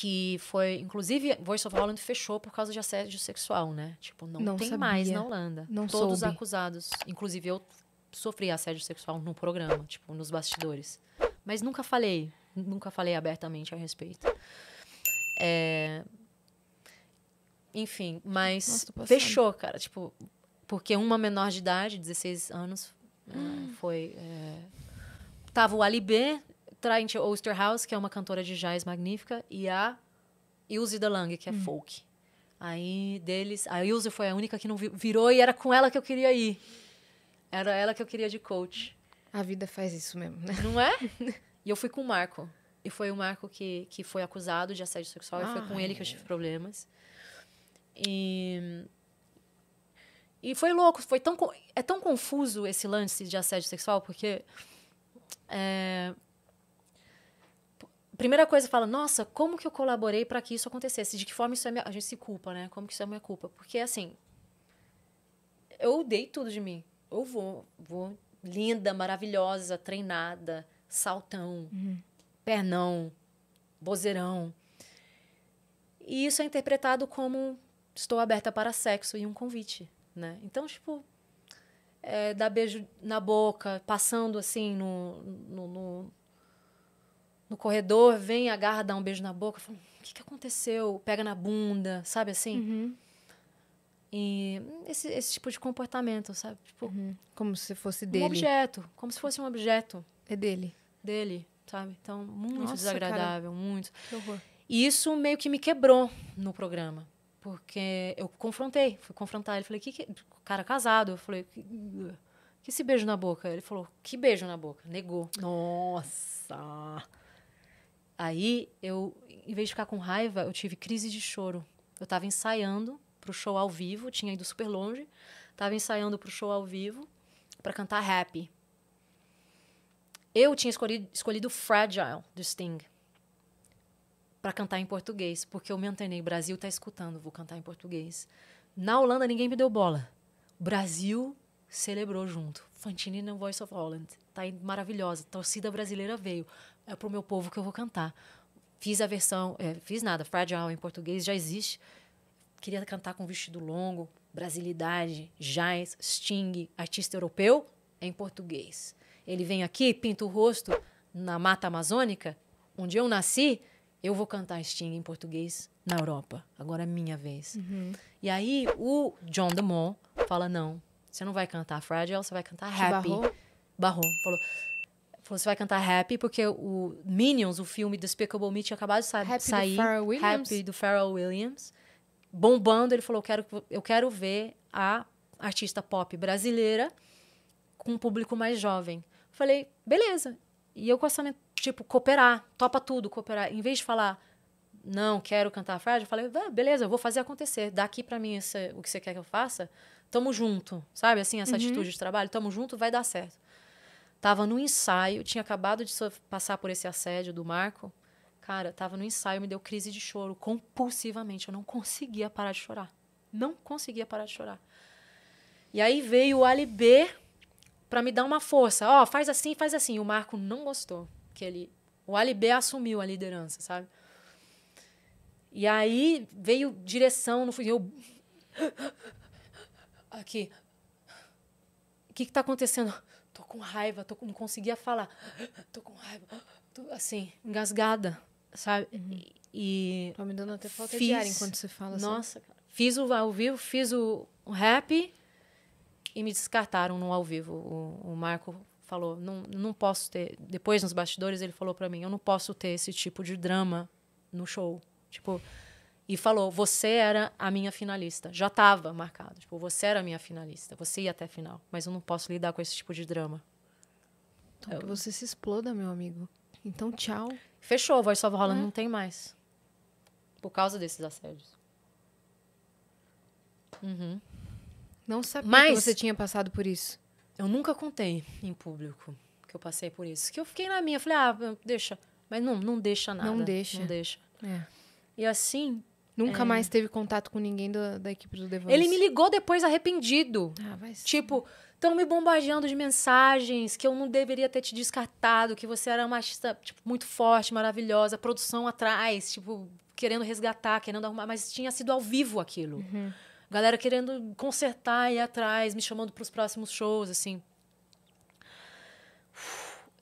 que foi, inclusive, Voice of Holland fechou por causa de assédio sexual, né? Tipo, não, não tem sabia. mais na Holanda. Não Todos soube. acusados. Inclusive, eu sofri assédio sexual no programa, tipo, nos bastidores. Mas nunca falei, nunca falei abertamente a respeito. É... Enfim, mas Nossa, fechou, cara. Tipo, porque uma menor de idade, 16 anos, é, hum. foi... É... Tava o Ali B Trent Osterhaus, que é uma cantora de jazz magnífica, e a Ilse DeLange, que é hum. folk. Aí deles, a Ilse foi a única que não virou e era com ela que eu queria ir. Era ela que eu queria de coach. A vida faz isso mesmo, né? Não é? e eu fui com o Marco. E foi o Marco que, que foi acusado de assédio sexual. Ah, e foi com ah, ele que eu é. tive problemas. E, e foi louco. Foi tão, é tão confuso esse lance de assédio sexual, porque é, primeira coisa fala, nossa, como que eu colaborei para que isso acontecesse? De que forma isso é minha... A gente se culpa, né? Como que isso é minha culpa? Porque, assim, eu dei tudo de mim. Eu vou, vou linda, maravilhosa, treinada, saltão, uhum. pernão, bozerão E isso é interpretado como estou aberta para sexo e um convite, né? Então, tipo, é, dar beijo na boca, passando assim no, no, no no corredor, vem, agarra, dá um beijo na boca, fala, o que, que aconteceu? Pega na bunda, sabe assim? Uhum. E esse, esse tipo de comportamento, sabe? Tipo, uhum. Como se fosse dele. Um objeto, como se fosse um objeto. É dele. Dele, sabe? Então, muito Nossa, desagradável, cara. muito. Que horror. E isso meio que me quebrou no programa. Porque eu confrontei, fui confrontar ele. Falei, que, que... cara casado. Eu falei, que... que esse beijo na boca? Ele falou, que beijo na boca? Negou. Nossa! Aí, eu, em vez de ficar com raiva, eu tive crise de choro. Eu estava ensaiando para o show ao vivo, tinha ido super longe. Estava ensaiando para o show ao vivo para cantar Happy. Eu tinha escolhido, escolhido Fragile, do Sting, para cantar em português, porque eu me antenei. Brasil está escutando, vou cantar em português. Na Holanda, ninguém me deu bola. O Brasil celebrou junto. Fantini no Voice of Holland. Tá maravilhosa. torcida brasileira veio é para o meu povo que eu vou cantar. Fiz a versão, é, fiz nada, Fragile em português já existe. Queria cantar com vestido longo, brasilidade, jazz, sting, artista europeu, em português. Ele vem aqui, pinta o rosto na Mata Amazônica, onde eu nasci, eu vou cantar sting em português na Europa. Agora é minha vez. Uhum. E aí o John DeMont fala, não, você não vai cantar Fragile, você vai cantar Happy. Barrou? Barrou. Falou, Falou, você vai cantar Happy, porque o Minions, o filme Despicable Me, tinha acabado de sa Happy sair. Do Happy do Pharrell Williams. Bombando, ele falou, eu quero, eu quero ver a artista pop brasileira com um público mais jovem. Falei, beleza. E eu com essa, tipo, cooperar, topa tudo, cooperar. Em vez de falar, não quero cantar Friday, eu falei, ah, beleza, eu vou fazer acontecer. Daqui para mim esse, é o que você quer que eu faça, tamo junto, sabe? Assim, essa uhum. atitude de trabalho, tamo junto, vai dar certo. Tava no ensaio, tinha acabado de passar por esse assédio do Marco. Cara, tava no ensaio, me deu crise de choro compulsivamente. Eu não conseguia parar de chorar. Não conseguia parar de chorar. E aí veio o Ali B para me dar uma força. Ó, oh, faz assim, faz assim. O Marco não gostou que ele o Ali B assumiu a liderança, sabe? E aí veio direção, não fui eu aqui. O que está acontecendo? tô com raiva, tô, não conseguia falar, tô com raiva, tô, assim, engasgada, sabe? Uhum. E. Tá me dando até falta fiz, de ar enquanto você fala Nossa, cara. Fiz o ao vivo, fiz o, o rap e me descartaram no ao vivo. O, o Marco falou: não, não posso ter. Depois, nos bastidores, ele falou para mim: eu não posso ter esse tipo de drama no show. Tipo, e falou: Você era a minha finalista. Já estava marcado. Tipo, você era a minha finalista. Você ia até a final. Mas eu não posso lidar com esse tipo de drama. Então, eu... que você se exploda, meu amigo. Então, tchau. Fechou, a voz só rolando, é. não tem mais. Por causa desses assédios. Uhum. Não sabia Mas, que você tinha passado por isso. Eu nunca contei em público que eu passei por isso. Que eu fiquei na minha, falei, ah, deixa. Mas não, não deixa nada. Não deixa. Não deixa. É. E assim, Nunca é. mais teve contato com ninguém do, da equipe do The Voice. Ele me ligou depois arrependido. Ah, vai ser. Tipo, estão me bombardeando de mensagens que eu não deveria ter te descartado, que você era uma tipo, muito forte, maravilhosa, produção atrás, tipo, querendo resgatar, querendo arrumar, mas tinha sido ao vivo aquilo. Uhum. Galera querendo consertar e atrás, me chamando para os próximos shows, assim.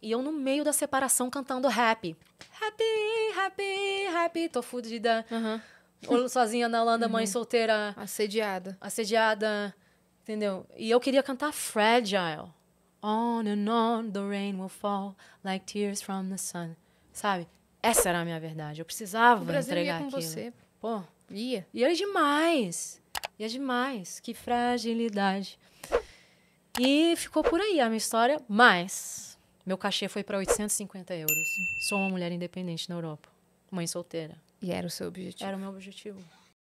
E eu no meio da separação cantando rap. Happy, happy, happy, tô fudida. Uhum sozinha na Holanda, mãe uhum. solteira. Assediada. Assediada, entendeu? E eu queria cantar Fragile. On and on the rain will fall like tears from the sun. Sabe? Essa era a minha verdade. Eu precisava o Brasil entregar ia com aquilo. Você. Pô, ia. Ia é demais. Ia é demais. Que fragilidade. E ficou por aí a minha história, mas meu cachê foi para 850 euros. Sou uma mulher independente na Europa, mãe solteira. E era o seu objetivo? Era o meu objetivo.